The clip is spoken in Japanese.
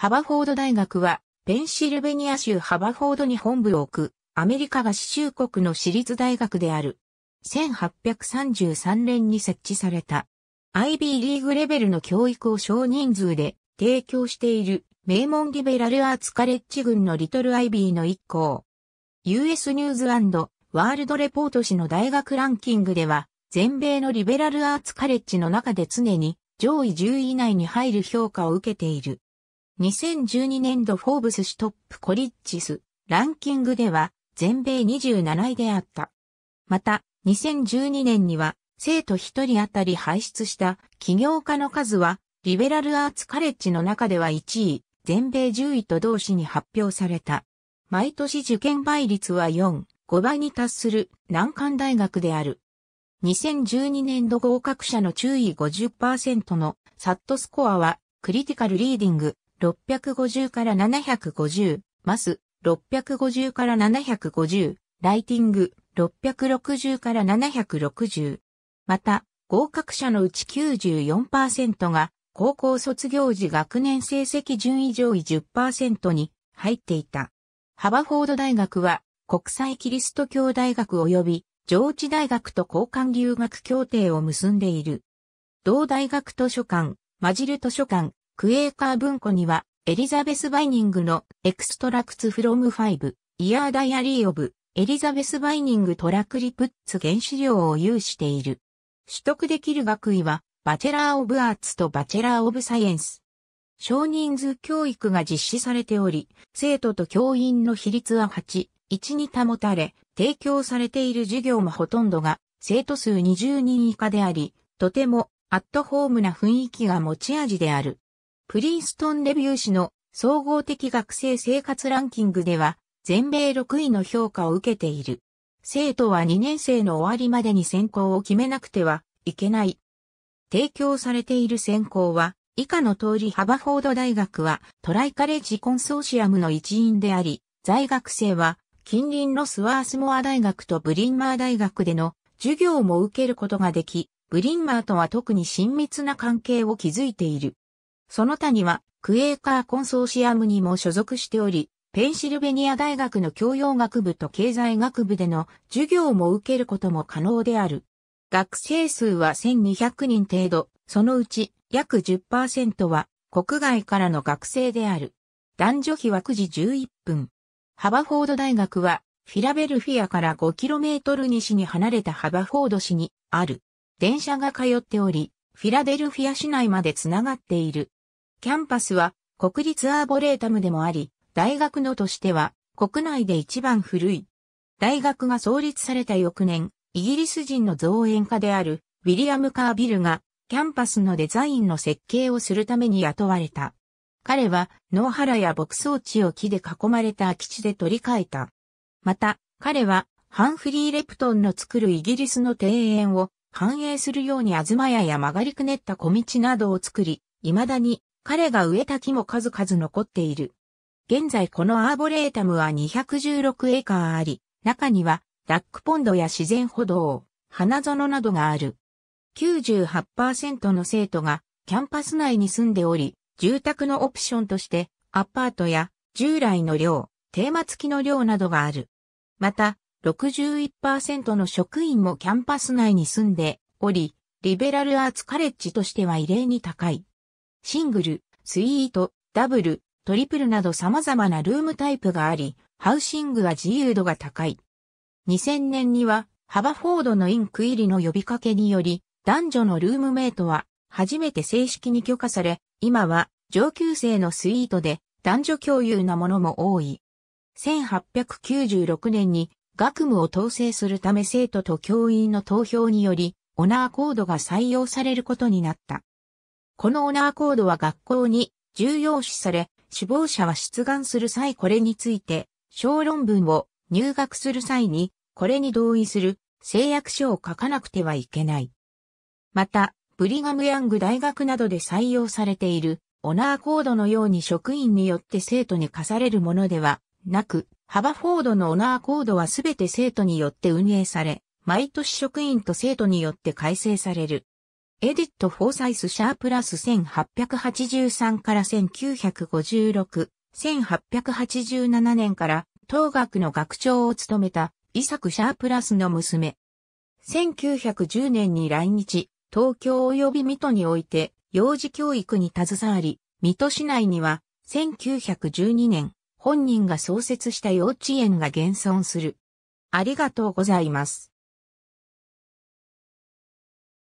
ハバフォード大学は、ペンシルベニア州ハバフォードに本部を置く、アメリカ合衆国の私立大学である。1833年に設置された。IB リーグレベルの教育を少人数で提供している名門リベラルアーツカレッジ群のリトル IB の一校。US ニューズワールドレポート誌の大学ランキングでは、全米のリベラルアーツカレッジの中で常に上位10位以内に入る評価を受けている。2012年度フォーブスストップコリッジスランキングでは全米27位であった。また、2012年には生徒1人あたり輩出した起業家の数はリベラルアーツカレッジの中では1位、全米10位と同誌に発表された。毎年受験倍率は4、5倍に達する難関大学である。2012年度合格者の注意50%のサットスコアはクリティカルリーディング650から750、マス、650から750、ライティング、660から760。また、合格者のうち94%が、高校卒業時学年成績順位上位10%に入っていた。ハバフォード大学は、国際キリスト教大学及び、上智大学と交換留学協定を結んでいる。同大学図書館、マジル図書館、クエーカー文庫には、エリザベス・バイニングのエクストラクツ・フロム・ファイブ・イヤー・ダイアリー・オブ・エリザベス・バイニング・トラクリプッツ原資料を有している。取得できる学位は、バチェラー・オブ・アーツとバチェラー・オブ・サイエンス。少人数教育が実施されており、生徒と教員の比率は8、1に保たれ、提供されている授業もほとんどが、生徒数20人以下であり、とてもアットホームな雰囲気が持ち味である。プリンストンレビュー誌の総合的学生生活ランキングでは、全米6位の評価を受けている。生徒は2年生の終わりまでに選考を決めなくてはいけない。提供されている選考は、以下の通りハバフォード大学はトライカレッジコンソーシアムの一員であり、在学生は近隣のスワースモア大学とブリンマー大学での授業も受けることができ、ブリンマーとは特に親密な関係を築いている。その他には、クエーカーコンソーシアムにも所属しており、ペンシルベニア大学の教養学部と経済学部での授業も受けることも可能である。学生数は1200人程度、そのうち約10%は国外からの学生である。男女比は9時11分。ハバフォード大学はフィラベルフィアから 5km 西に離れたハバフォード市にある。電車が通っており、フィラデルフィア市内までつながっている。キャンパスは国立アーボレータムでもあり、大学のとしては国内で一番古い。大学が創立された翌年、イギリス人の造園家であるウィリアム・カービルがキャンパスのデザインの設計をするために雇われた。彼は野原や牧草地を木で囲まれた空き地で取り替えた。また、彼はハンフリー・レプトンの作るイギリスの庭園を反映するように東屋や曲がりくねった小道などを作り、未だに彼が植えた木も数々残っている。現在このアーボレータムは216エーカーあり、中にはダックポンドや自然歩道、花園などがある。98%の生徒がキャンパス内に住んでおり、住宅のオプションとしてアパートや従来の寮、テーマ付きの寮などがある。また、61%の職員もキャンパス内に住んでおり、リベラルアーツカレッジとしては異例に高い。シングル、スイート、ダブル、トリプルなど様々なルームタイプがあり、ハウシングは自由度が高い。2000年には、ハバフォードのインク入りの呼びかけにより、男女のルームメイトは初めて正式に許可され、今は上級生のスイートで男女共有なものも多い。1896年に学務を統制するため生徒と教員の投票により、オナーコードが採用されることになった。このオナーコードは学校に重要視され、死亡者は出願する際これについて、小論文を入学する際に、これに同意する誓約書を書かなくてはいけない。また、ブリガムヤング大学などで採用されているオナーコードのように職員によって生徒に課されるものではなく、ハバフォードのオナーコードはすべて生徒によって運営され、毎年職員と生徒によって改正される。エディット・フォーサイス・シャープラス1883から1956、1887年から当学の学長を務めたイサク・シャープラスの娘。1910年に来日、東京及び水戸において幼児教育に携わり、水戸市内には1912年本人が創設した幼稚園が現存する。ありがとうございます。